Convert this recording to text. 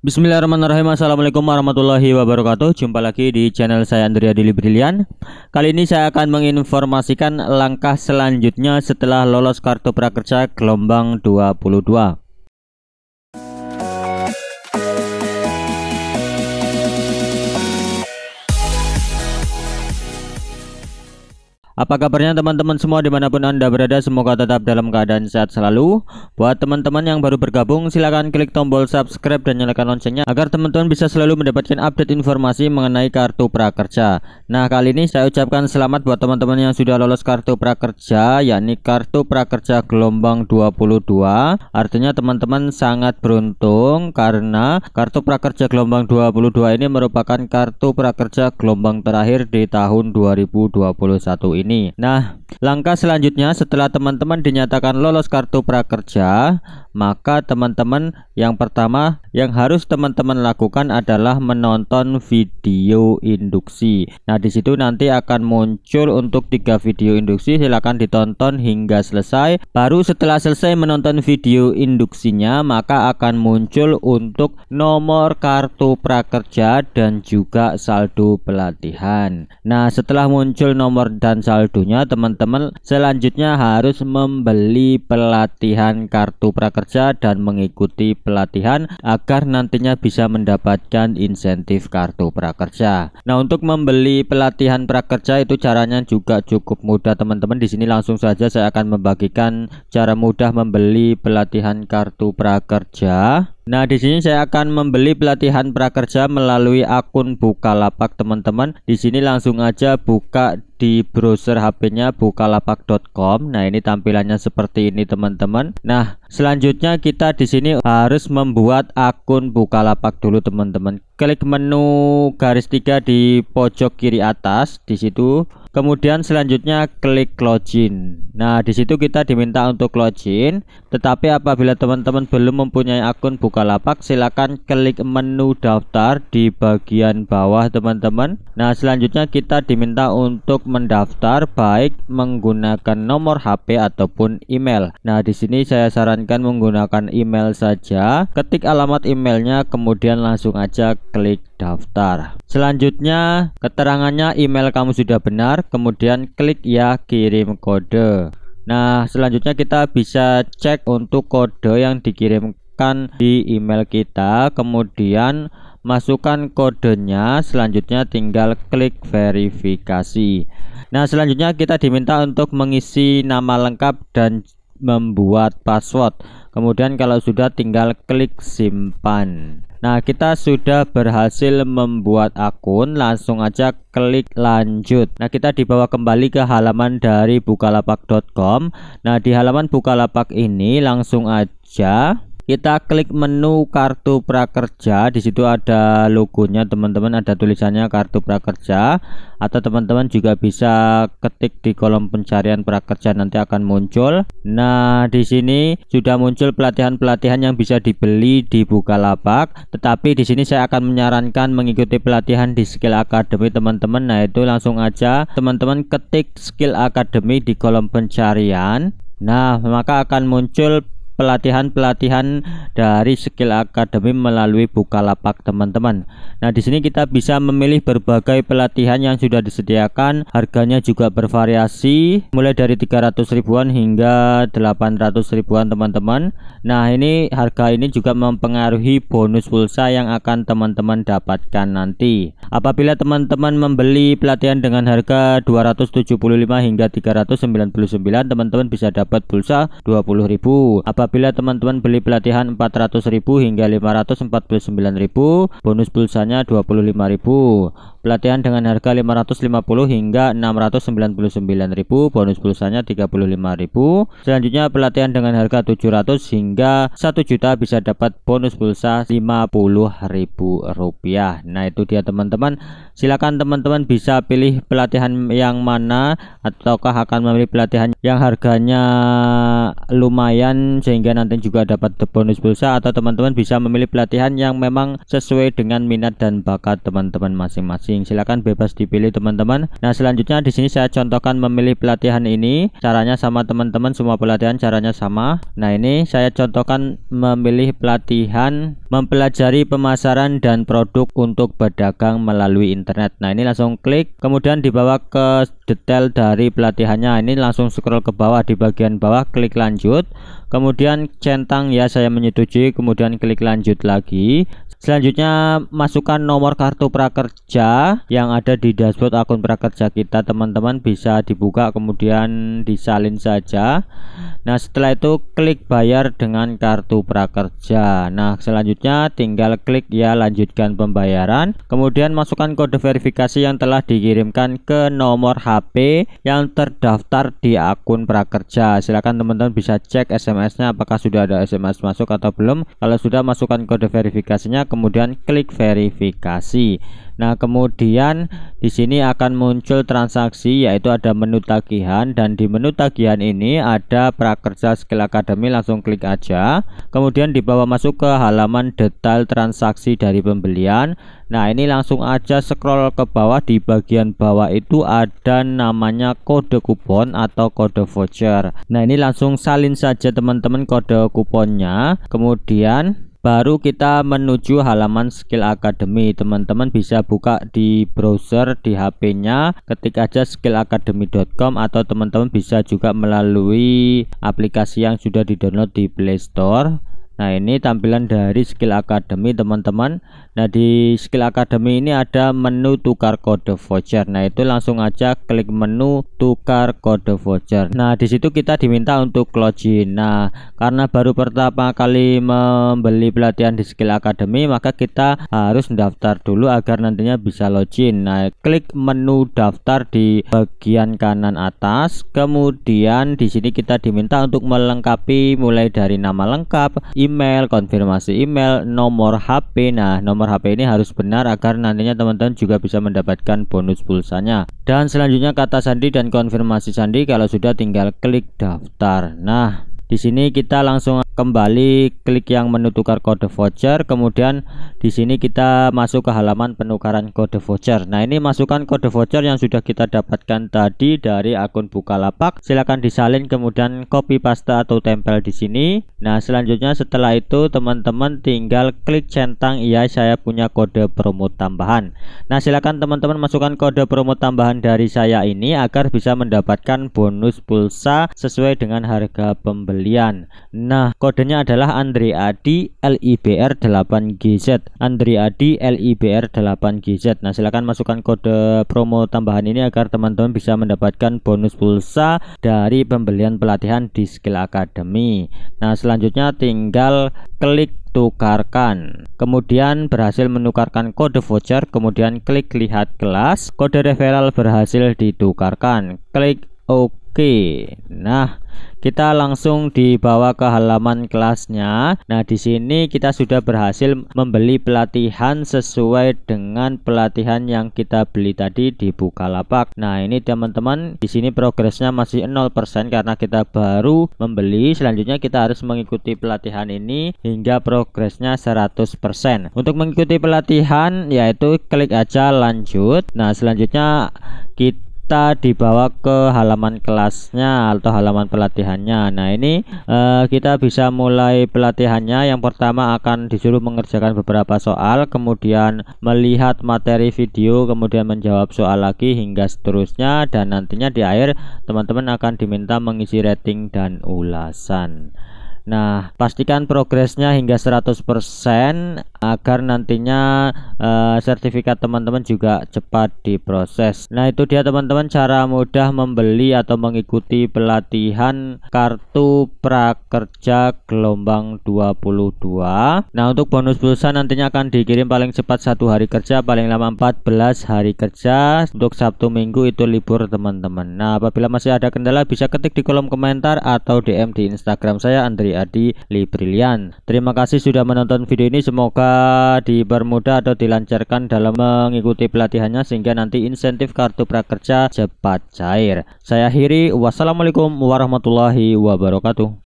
Bismillahirrahmanirrahim Assalamualaikum warahmatullahi wabarakatuh Jumpa lagi di channel saya Andrea Dili Brilian Kali ini saya akan menginformasikan langkah selanjutnya setelah lolos kartu prakerja gelombang 22 Apa kabarnya teman-teman semua dimanapun anda berada semoga tetap dalam keadaan sehat selalu Buat teman-teman yang baru bergabung silahkan klik tombol subscribe dan nyalakan loncengnya Agar teman-teman bisa selalu mendapatkan update informasi mengenai kartu prakerja Nah kali ini saya ucapkan selamat buat teman-teman yang sudah lolos kartu prakerja yakni kartu prakerja gelombang 22 Artinya teman-teman sangat beruntung karena kartu prakerja gelombang 22 ini merupakan kartu prakerja gelombang terakhir di tahun 2021 ini ini. Nah, langkah selanjutnya setelah teman-teman dinyatakan lolos kartu prakerja, maka teman-teman yang pertama yang harus teman-teman lakukan adalah menonton video induksi. Nah, di situ nanti akan muncul untuk tiga video induksi, silakan ditonton hingga selesai. Baru setelah selesai menonton video induksinya, maka akan muncul untuk nomor kartu prakerja dan juga saldo pelatihan. Nah, setelah muncul nomor dan saldonya, teman-teman selanjutnya harus membeli pelatihan kartu prakerja kerja dan mengikuti pelatihan agar nantinya bisa mendapatkan insentif kartu prakerja. Nah, untuk membeli pelatihan prakerja itu caranya juga cukup mudah teman-teman. Di sini langsung saja saya akan membagikan cara mudah membeli pelatihan kartu prakerja. Nah, di sini saya akan membeli pelatihan prakerja melalui akun Bukalapak, teman-teman. Di sini langsung aja buka di browser HP-nya bukalapak.com. Nah, ini tampilannya seperti ini, teman-teman. Nah, selanjutnya kita di sini harus membuat akun Bukalapak dulu, teman-teman klik menu garis tiga di pojok kiri atas di situ kemudian selanjutnya klik login nah di situ kita diminta untuk login tetapi apabila teman-teman belum mempunyai akun Bukalapak silakan klik menu daftar di bagian bawah teman-teman nah selanjutnya kita diminta untuk mendaftar baik menggunakan nomor HP ataupun email nah di sini saya sarankan menggunakan email saja ketik alamat emailnya kemudian langsung aja klik daftar. Selanjutnya, keterangannya email kamu sudah benar, kemudian klik ya kirim kode. Nah, selanjutnya kita bisa cek untuk kode yang dikirimkan di email kita, kemudian masukkan kodenya, selanjutnya tinggal klik verifikasi. Nah, selanjutnya kita diminta untuk mengisi nama lengkap dan membuat password. Kemudian kalau sudah tinggal klik simpan. Nah, kita sudah berhasil membuat akun, langsung aja klik lanjut. Nah, kita dibawa kembali ke halaman dari bukalapak.com. Nah, di halaman bukalapak ini langsung aja kita klik menu kartu prakerja di situ ada logonya teman-teman ada tulisannya kartu prakerja atau teman-teman juga bisa ketik di kolom pencarian prakerja nanti akan muncul nah di sini sudah muncul pelatihan-pelatihan yang bisa dibeli di Bukalapak tetapi di sini saya akan menyarankan mengikuti pelatihan di Skill Academy teman-teman nah itu langsung aja teman-teman ketik Skill Academy di kolom pencarian Nah, maka akan muncul pelatihan-pelatihan dari skill akademi melalui Bukalapak teman-teman. Nah, di sini kita bisa memilih berbagai pelatihan yang sudah disediakan. Harganya juga bervariasi mulai dari 300 ribuan hingga 800 ribuan teman-teman. Nah, ini harga ini juga mempengaruhi bonus pulsa yang akan teman-teman dapatkan nanti. Apabila teman-teman membeli pelatihan dengan harga 275 hingga 399, teman-teman bisa dapat pulsa 20.000. Apabila Apabila teman-teman beli pelatihan 400.000 hingga 549.000, bonus pulsanya 25.000. Pelatihan dengan harga 550 hingga 699.000, bonus pulsanya 35.000. Selanjutnya pelatihan dengan harga 700 hingga 1 juta bisa dapat bonus pulsa 50.000 rupiah. Nah, itu dia teman-teman. Silakan teman-teman bisa pilih pelatihan yang mana ataukah akan memilih pelatihan yang harganya lumayan sehingga sehingga nanti juga dapat bonus pulsa atau teman-teman bisa memilih pelatihan yang memang sesuai dengan minat dan bakat teman-teman masing-masing silahkan bebas dipilih teman-teman nah selanjutnya di sini saya contohkan memilih pelatihan ini caranya sama teman-teman semua pelatihan caranya sama nah ini saya contohkan memilih pelatihan mempelajari pemasaran dan produk untuk berdagang melalui internet nah ini langsung klik kemudian dibawa ke detail dari pelatihannya ini langsung scroll ke bawah di bagian bawah klik lanjut kemudian kemudian centang ya saya menyetujui kemudian klik lanjut lagi selanjutnya masukkan nomor kartu prakerja yang ada di dashboard akun prakerja kita teman-teman bisa dibuka kemudian disalin saja nah setelah itu klik bayar dengan kartu prakerja nah selanjutnya tinggal klik ya lanjutkan pembayaran kemudian masukkan kode verifikasi yang telah dikirimkan ke nomor HP yang terdaftar di akun prakerja silahkan teman-teman bisa cek SMS nya apakah sudah ada SMS masuk atau belum. Kalau sudah masukkan kode verifikasinya kemudian klik verifikasi. Nah, kemudian di sini akan muncul transaksi yaitu ada menu tagihan dan di menu tagihan ini ada prakerja skill akademi langsung klik aja. Kemudian dibawa masuk ke halaman detail transaksi dari pembelian. Nah, ini langsung aja scroll ke bawah di bagian bawah itu ada namanya kode kupon atau kode voucher. Nah, ini langsung salin saja teman-teman teman-teman kode kuponnya kemudian baru kita menuju halaman skill academy teman-teman bisa buka di browser di HP-nya ketik aja skillacademy.com atau teman-teman bisa juga melalui aplikasi yang sudah didownload di Play Store Nah, ini tampilan dari Skill Academy, teman-teman. Nah, di Skill Academy ini ada menu tukar kode voucher. Nah, itu langsung aja klik menu tukar kode voucher. Nah, di situ kita diminta untuk login. Nah, karena baru pertama kali membeli pelatihan di Skill Academy, maka kita harus mendaftar dulu agar nantinya bisa login. Nah, klik menu daftar di bagian kanan atas. Kemudian di sini kita diminta untuk melengkapi mulai dari nama lengkap, email, konfirmasi email, nomor HP. Nah, nomor HP ini harus benar agar nantinya teman-teman juga bisa mendapatkan bonus pulsanya. Dan selanjutnya kata sandi dan konfirmasi sandi kalau sudah tinggal klik daftar. Nah, di sini kita langsung kembali klik yang menu tukar kode voucher kemudian di sini kita masuk ke halaman penukaran kode voucher nah ini masukkan kode voucher yang sudah kita dapatkan tadi dari akun Bukalapak silahkan disalin kemudian copy paste atau tempel di sini nah selanjutnya setelah itu teman-teman tinggal klik centang iya saya punya kode promo tambahan nah silahkan teman-teman masukkan kode promo tambahan dari saya ini agar bisa mendapatkan bonus pulsa sesuai dengan harga pembelian nah kode kodenya adalah Andre Adi LIBR 8GZ Andre Adi LIBR 8GZ nah silahkan masukkan kode promo tambahan ini agar teman-teman bisa mendapatkan bonus pulsa dari pembelian pelatihan di Skill Academy nah selanjutnya tinggal klik tukarkan kemudian berhasil menukarkan kode voucher kemudian klik lihat kelas kode referral berhasil ditukarkan klik OK Oke, nah kita langsung dibawa ke halaman kelasnya. Nah, di sini kita sudah berhasil membeli pelatihan sesuai dengan pelatihan yang kita beli tadi di Bukalapak. Nah, ini teman-teman, di sini progresnya masih 0% karena kita baru membeli. Selanjutnya kita harus mengikuti pelatihan ini hingga progresnya 100%. Untuk mengikuti pelatihan yaitu klik aja lanjut. Nah, selanjutnya kita kita dibawa ke halaman kelasnya atau halaman pelatihannya nah ini eh, kita bisa mulai pelatihannya yang pertama akan disuruh mengerjakan beberapa soal kemudian melihat materi video kemudian menjawab soal lagi hingga seterusnya dan nantinya di akhir teman-teman akan diminta mengisi rating dan ulasan Nah, pastikan progresnya hingga 100% agar nantinya uh, sertifikat teman-teman juga cepat diproses. Nah, itu dia teman-teman cara mudah membeli atau mengikuti pelatihan kartu prakerja gelombang 22. Nah, untuk bonus pulsa nantinya akan dikirim paling cepat satu hari kerja, paling lama 14 hari kerja. Untuk Sabtu Minggu itu libur teman-teman. Nah, apabila masih ada kendala bisa ketik di kolom komentar atau DM di Instagram saya Andri dari Adi Librilian. Terima kasih sudah menonton video ini. Semoga dipermudah atau dilancarkan dalam mengikuti pelatihannya sehingga nanti insentif kartu prakerja cepat cair. Saya akhiri. Wassalamualaikum warahmatullahi wabarakatuh.